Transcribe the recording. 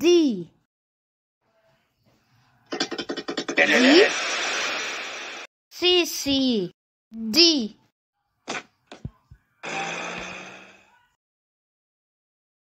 D. D. Sí, sí. D.